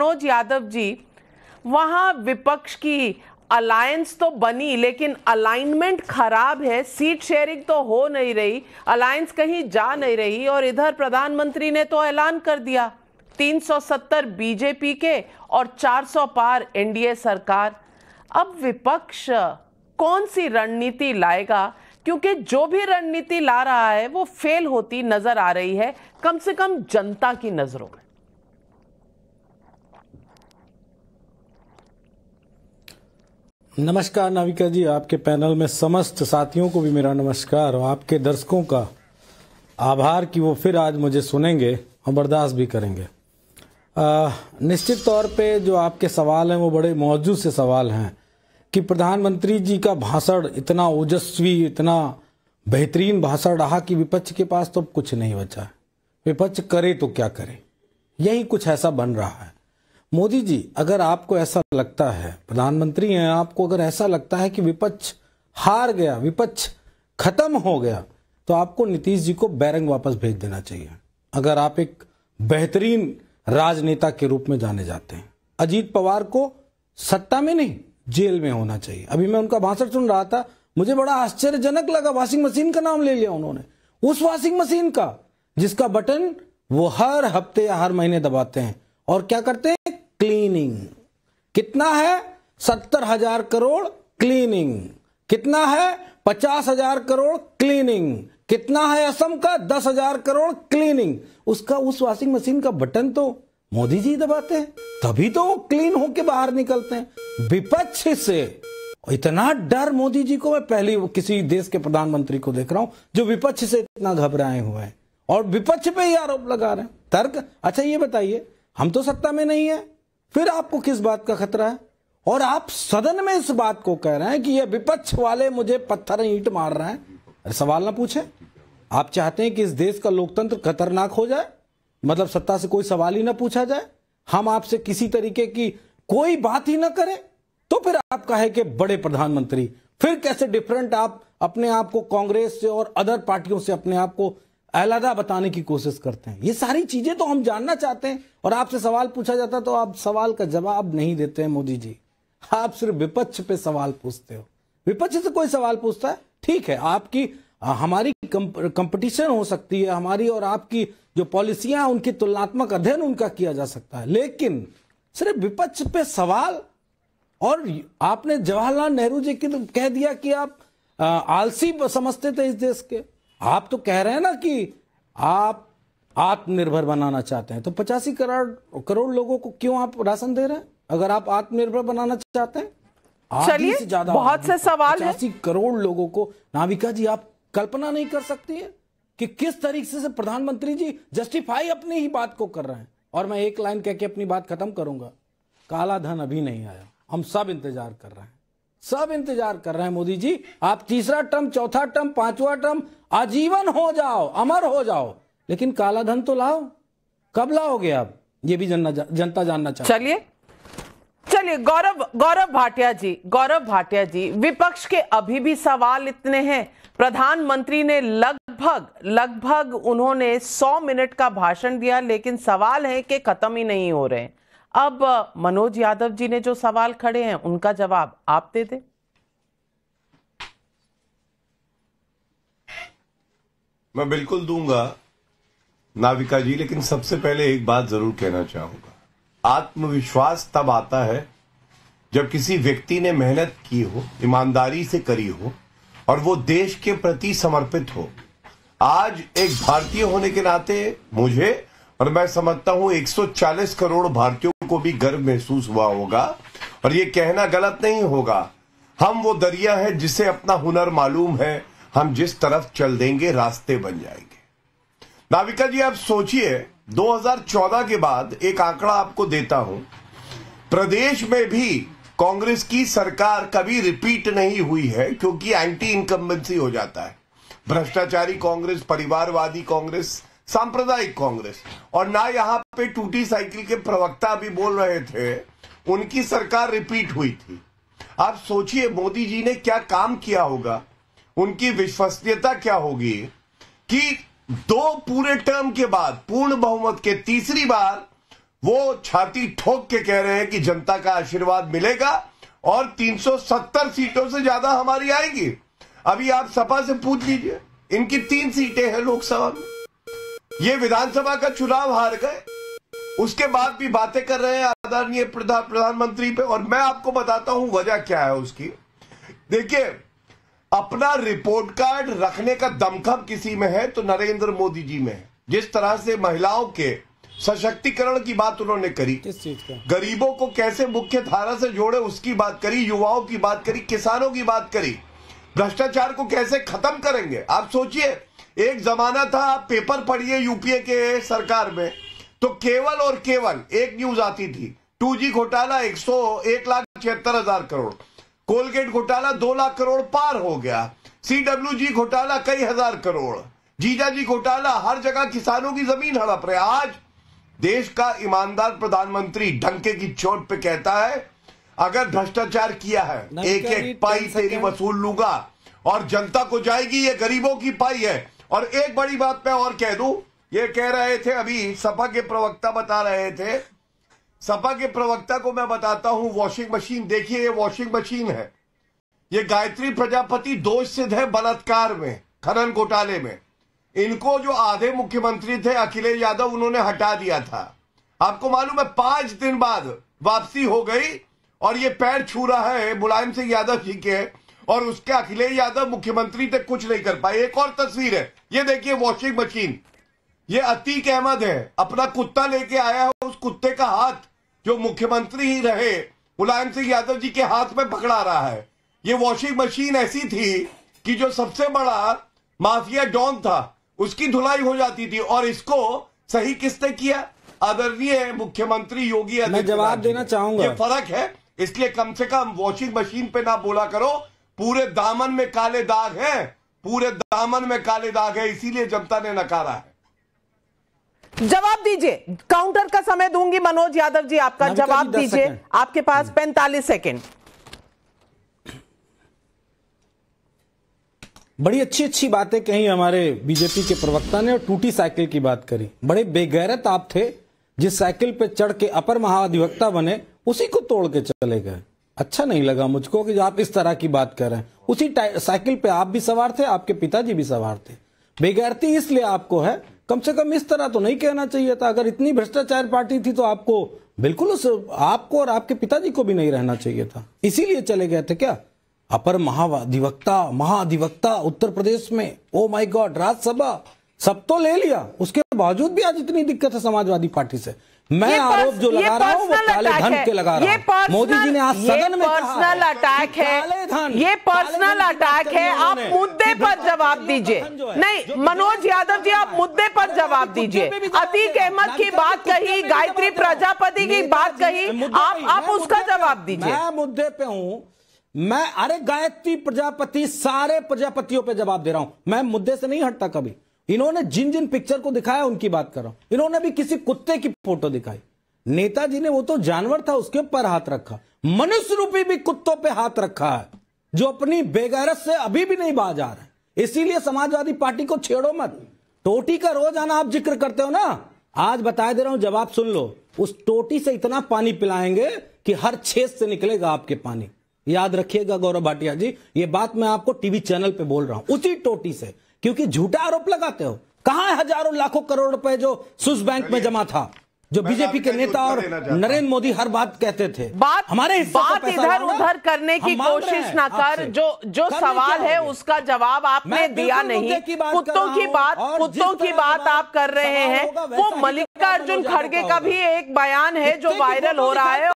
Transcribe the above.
मनोज यादव जी वहां विपक्ष की अलायंस तो बनी लेकिन अलाइनमेंट खराब है सीट शेयरिंग तो हो नहीं रही अलायंस कहीं जा नहीं रही और इधर प्रधानमंत्री ने तो ऐलान कर दिया 370 बीजेपी के और 400 पार एनडीए सरकार अब विपक्ष कौन सी रणनीति लाएगा क्योंकि जो भी रणनीति ला रहा है वो फेल होती नजर आ रही है कम से कम जनता की नजरों में नमस्कार नाविका जी आपके पैनल में समस्त साथियों को भी मेरा नमस्कार और आपके दर्शकों का आभार कि वो फिर आज मुझे सुनेंगे और बर्दाश्त भी करेंगे आ, निश्चित तौर पे जो आपके सवाल हैं वो बड़े मौजू से सवाल हैं कि प्रधानमंत्री जी का भाषण इतना ओजस्वी इतना बेहतरीन भाषण रहा कि विपक्ष के पास तो कुछ नहीं बचा विपक्ष करे तो क्या करे यही कुछ ऐसा बन रहा है मोदी जी अगर आपको ऐसा लगता है प्रधानमंत्री हैं आपको अगर ऐसा लगता है कि विपक्ष हार गया विपक्ष खत्म हो गया तो आपको नीतीश जी को बैरंग वापस भेज देना चाहिए अगर आप एक बेहतरीन राजनेता के रूप में जाने जाते हैं अजीत पवार को सत्ता में नहीं जेल में होना चाहिए अभी मैं उनका भाषण सुन रहा था मुझे बड़ा आश्चर्यजनक लगा वॉशिंग मशीन का नाम ले लिया उन्होंने उस वॉशिंग मशीन का जिसका बटन वो हर हफ्ते या हर महीने दबाते हैं और क्या करते हैं क्लीनिंग कितना है सत्तर हजार करोड़ क्लीनिंग कितना है पचास हजार करोड़ क्लीनिंग कितना है असम का दस हजार करोड़ क्लीनिंग उसका उस वॉशिंग मशीन का बटन तो मोदी जी दबाते हैं तभी तो वो क्लीन होके बाहर निकलते हैं विपक्ष से इतना डर मोदी जी को मैं पहली किसी देश के प्रधानमंत्री को देख रहा हूं जो विपक्ष से इतना घबराए हुए हैं और विपक्ष पे ही आरोप लगा रहे हैं तर्क अच्छा ये बताइए हम तो सत्ता में नहीं है फिर आपको किस बात का खतरा है और आप सदन में इस बात को कह रहे हैं कि ये विपक्ष वाले मुझे पत्थर ईंट मार रहे हैं अरे सवाल ना पूछे आप चाहते हैं कि इस देश का लोकतंत्र खतरनाक हो जाए मतलब सत्ता से कोई सवाल ही ना पूछा जाए हम आपसे किसी तरीके की कोई बात ही ना करें तो फिर आप कहे कि बड़े प्रधानमंत्री फिर कैसे डिफरेंट आप अपने आप को कांग्रेस से और अदर पार्टियों से अपने आप को अलहदा बताने की कोशिश करते हैं ये सारी चीजें तो हम जानना चाहते हैं और आपसे सवाल पूछा जाता तो आप सवाल का जवाब नहीं देते हैं मोदी जी आप सिर्फ विपक्ष पे सवाल पूछते हो विपक्ष से कोई सवाल पूछता है ठीक है आपकी हमारी कंपटीशन हो सकती है हमारी और आपकी जो पॉलिसियां उनकी तुलनात्मक अध्ययन उनका किया जा सकता है लेकिन सिर्फ विपक्ष पे सवाल और आपने जवाहरलाल नेहरू जी की तो कह दिया कि आप आलसी समझते थे इस देश के आप तो कह रहे हैं ना कि आप आत्मनिर्भर बनाना चाहते हैं तो पचासी करोड़ करोड़ लोगों को क्यों आप राशन दे रहे हैं अगर आप आत्मनिर्भर बनाना चाहते हैं चलिए ज्यादा बहुत से सवाल पचासी करोड़ लोगों को नाविका जी आप कल्पना नहीं कर सकती है कि किस तरीके से प्रधानमंत्री जी जस्टिफाई अपनी ही बात को कर रहे हैं और मैं एक लाइन कह के अपनी बात खत्म करूंगा काला धन अभी नहीं आया हम सब इंतजार कर रहे हैं सब इंतजार कर रहे हैं मोदी जी आप तीसरा टर्म चौथा टर्म पांचवा टर्म आजीवन हो जाओ अमर हो जाओ लेकिन कालाधन तो लाओ कब लाओगे आप ये भी जनता जनता जानना चाहिए चलिए चलिए गौरव गौरव भाटिया जी गौरव भाटिया जी विपक्ष के अभी भी सवाल इतने हैं प्रधानमंत्री ने लगभग लगभग उन्होंने 100 मिनट का भाषण दिया लेकिन सवाल है कि खत्म ही नहीं हो रहे अब मनोज यादव जी ने जो सवाल खड़े हैं उनका जवाब आप दे दें मैं बिल्कुल दूंगा नाविका जी लेकिन सबसे पहले एक बात जरूर कहना चाहूंगा आत्मविश्वास तब आता है जब किसी व्यक्ति ने मेहनत की हो ईमानदारी से करी हो और वो देश के प्रति समर्पित हो आज एक भारतीय होने के नाते मुझे और मैं समझता हूं 140 करोड़ भारतीयों को भी गर्व महसूस हुआ होगा और ये कहना गलत नहीं होगा हम वो दरिया है जिसे अपना हुनर मालूम है हम जिस तरफ चल देंगे रास्ते बन जाएंगे नाविका जी आप सोचिए 2014 के बाद एक आंकड़ा आपको देता हूं प्रदेश में भी कांग्रेस की सरकार कभी रिपीट नहीं हुई है क्योंकि एंटी इनकम्बेंसी हो जाता है भ्रष्टाचारी कांग्रेस परिवारवादी कांग्रेस सांप्रदायिक कांग्रेस और ना यहां पे टूटी साइकिल के प्रवक्ता भी बोल रहे थे उनकी सरकार रिपीट हुई थी आप सोचिए मोदी जी ने क्या काम किया होगा उनकी विश्वसनीयता क्या होगी कि दो पूरे टर्म के बाद पूर्ण बहुमत के तीसरी बार वो छाती ठोक के कह रहे हैं कि जनता का आशीर्वाद मिलेगा और 370 सीटों से ज्यादा हमारी आएगी अभी आप सपा से पूछ लीजिए इनकी तीन सीटें हैं लोकसभा में ये विधानसभा का चुनाव हार गए उसके बाद भी बातें कर रहे हैं आदरणीय प्रधानमंत्री पे और मैं आपको बताता हूं वजह क्या है उसकी देखिए अपना रिपोर्ट कार्ड रखने का दमखम किसी में है तो नरेंद्र मोदी जी में है जिस तरह से महिलाओं के सशक्तिकरण की बात उन्होंने करी किस चीज का गरीबों को कैसे मुख्य धारा से जोड़े उसकी बात करी युवाओं की बात करी किसानों की बात करी भ्रष्टाचार को कैसे खत्म करेंगे आप सोचिए एक जमाना था आप पेपर पढ़िए यूपीए के सरकार में तो केवल और केवल एक न्यूज आती थी टू जी घोटाला एक सौ एक लाख छिहत्तर हजार करोड़ कोलगेट घोटाला दो लाख करोड़ पार हो गया जी घोटाला कई हजार करोड़ जीजा जी घोटाला हर जगह किसानों की जमीन हड़प रहे आज देश का ईमानदार प्रधानमंत्री ढंके की चोट पे कहता है अगर भ्रष्टाचार किया है एक एक पाई तेरी वसूल लूंगा और जनता को जाएगी ये गरीबों की पाई है और एक बड़ी बात मैं और कह दू ये कह रहे थे अभी सपा के प्रवक्ता बता रहे थे सपा के प्रवक्ता को मैं बताता हूं वॉशिंग मशीन देखिए ये वॉशिंग मशीन है ये गायत्री प्रजापति दोष सिद्ध है बलात्कार में खनन घोटाले में इनको जो आधे मुख्यमंत्री थे अखिलेश यादव उन्होंने हटा दिया था आपको मालूम है पांच दिन बाद वापसी हो गई और ये पैर छू रहा है मुलायम सिंह यादव जी के और उसके अखिलेश यादव मुख्यमंत्री तक कुछ नहीं कर पाए एक और तस्वीर है ये देखिए वॉशिंग मशीन ये अतीक अहमद है अपना कुत्ता लेके आया है उस कुत्ते का हाथ जो मुख्यमंत्री ही रहे मुलायम सिंह यादव जी के हाथ में पकड़ा रहा है ये वॉशिंग मशीन ऐसी थी कि जो सबसे बड़ा माफिया डॉन था उसकी धुलाई हो जाती थी और इसको सही किसने किया आदरणीय मुख्यमंत्री योगी मैं जवाब देना चाहूंगा ये फर्क है इसलिए कम से कम वॉशिंग मशीन पे ना बोला करो पूरे दामन में काले दाग है पूरे दामन में काले दाग है इसीलिए जनता ने नकारा है जवाब दीजिए काउंटर का समय दूंगी मनोज यादव जी आपका जवाब दीजिए आपके पास हम्म। पैंतालीस सेकेंड बड़ी अच्छी अच्छी बातें कही हमारे बीजेपी के प्रवक्ता ने और टूटी साइकिल की बात करी बड़े बेगैरत आप थे जिस साइकिल पे चढ़ के अपर महाधिवक्ता बने उसी को तोड़ के चले गए अच्छा नहीं लगा मुझको कि आप इस तरह की बात कर रहे हैं उसी साइकिल पे आप भी सवार थे आपके पिताजी भी सवार थे बेगैरती इसलिए आपको है कम से कम इस तरह तो नहीं कहना चाहिए था अगर इतनी भ्रष्टाचार पार्टी थी तो आपको बिल्कुल उस आपको और आपके पिताजी को भी नहीं रहना चाहिए था इसीलिए चले गए थे क्या अपर महाधिवक्ता महाधिवक्ता उत्तर प्रदेश में ओ माय गॉड राज्यसभा सब तो ले लिया उसके बावजूद भी आज इतनी दिक्कत है समाजवादी पार्टी से मैं आरोप जो लगा रहा हूँ वो काले धन के लगा रहा हूँ मोदी जी ने आज सदन में पर्सनल अटैक है ये पर्सनल अटैक है आप मुद्दे पर जवाब दीजिए नहीं मनोज यादव जी आप मुद्दे पर जवाब दीजिए अतीक अहमद की बात कही गायत्री प्रजापति की बात कही आप आप उसका जवाब दीजिए मैं मुद्दे पे हूँ मैं अरे गायत्री प्रजापति सारे प्रजापतियों पे जवाब दे रहा हूँ मैं मुद्दे से नहीं हटता कभी इन्होंने जिन जिन पिक्चर को दिखाया उनकी बात कर रहा हूं इन्होंने भी किसी कुत्ते की फोटो दिखाई नेताजी ने वो तो जानवर था उसके ऊपर हाथ रखा मनुष्य रूपी भी कुत्तों पे हाथ रखा है जो अपनी बेगैरत से अभी भी नहीं बाज आ रहे इसीलिए समाजवादी पार्टी को छेड़ो मत टोटी का रोज आना आप जिक्र करते हो ना आज बता दे रहा हूं जवाब सुन लो उस टोटी से इतना पानी पिलाएंगे कि हर छेद से निकलेगा आपके पानी याद रखिएगा गौरव भाटिया जी ये बात मैं आपको टीवी चैनल पे बोल रहा हूं उसी टोटी से क्योंकि झूठा आरोप लगाते हो कहा है हजारों लाखों करोड़ रुपए जो स्विस बैंक में जमा था जो बीजेपी के नेता और नरेंद्र मोदी हर बात कहते थे बात हमारे बात इधर उधर करने की कोशिश ना कर जो जो सवाल है उसका जवाब आपने दिया नहीं कुत्तों की बात कुत्तों की बात आप कर रहे हैं वो मल्लिकार्जुन खड़गे का भी एक बयान है जो वायरल हो रहा है